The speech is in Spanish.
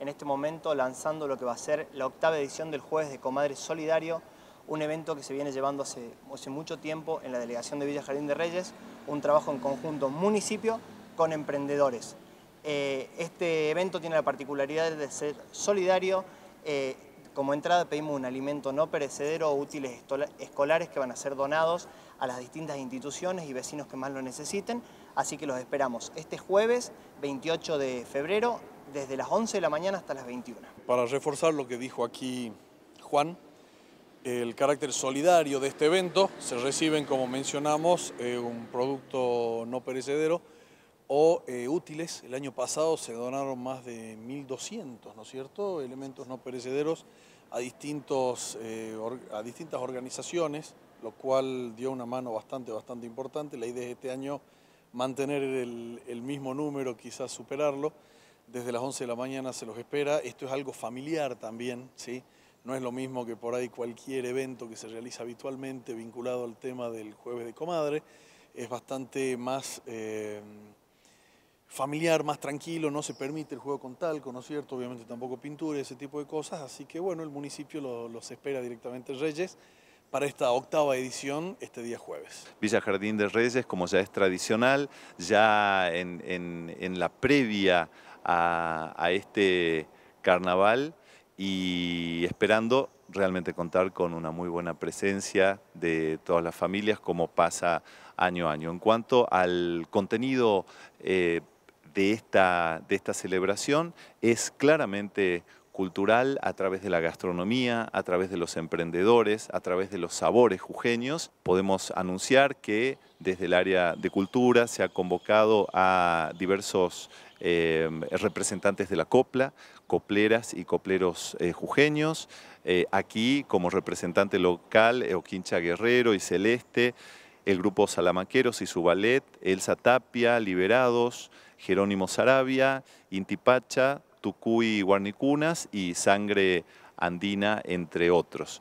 en este momento lanzando lo que va a ser la octava edición del Jueves de Comadre Solidario, un evento que se viene llevando hace, mucho tiempo en la delegación de Villa Jardín de Reyes, un trabajo en conjunto municipio con emprendedores. Eh, este evento tiene la particularidad de ser solidario. Eh, como entrada pedimos un alimento no perecedero o útiles escolares que van a ser donados a las distintas instituciones y vecinos que más lo necesiten. Así que los esperamos este jueves 28 de febrero desde las 11 de la mañana hasta las 21. Para reforzar lo que dijo aquí Juan, el carácter solidario de este evento, se reciben, como mencionamos, eh, un producto no perecedero o eh, útiles. El año pasado se donaron más de 1.200, ¿no es cierto?, elementos no perecederos a, distintos, eh, a distintas organizaciones, lo cual dio una mano bastante, bastante importante. La idea es este año mantener el mismo número, quizás superarlo desde las 11 de la mañana se los espera. Esto es algo familiar también, ¿sí? No es lo mismo que por ahí cualquier evento que se realiza habitualmente vinculado al tema del jueves de comadre. Es bastante más eh, familiar, más tranquilo, no se permite el juego con talco, ¿no es cierto? Obviamente tampoco pintura y ese tipo de cosas. Así que bueno, el municipio los espera directamente Reyes para esta octava edición este día jueves. Villa Jardín de Reyes, como ya es tradicional, ya en, en la previa a, este carnaval y esperando realmente contar con una muy buena presencia de todas las familias como pasa año a año. En cuanto al contenido eh, de, esta, de esta celebración, es claramente cultural, a través de la gastronomía, a través de los emprendedores, a través de los sabores jujeños. Podemos anunciar que desde el área de cultura se ha convocado a diversos eh, representantes de la copla, copleras y copleros eh, jujeños. Eh, aquí, como representante local, Oquincha Guerrero y Celeste, el grupo Salamanqueros y su ballet, Elsa Tapia, Liberados, Jerónimo Sarabia, Intipacha, Tucuy Guarnicunas y Sangre Andina, entre otros.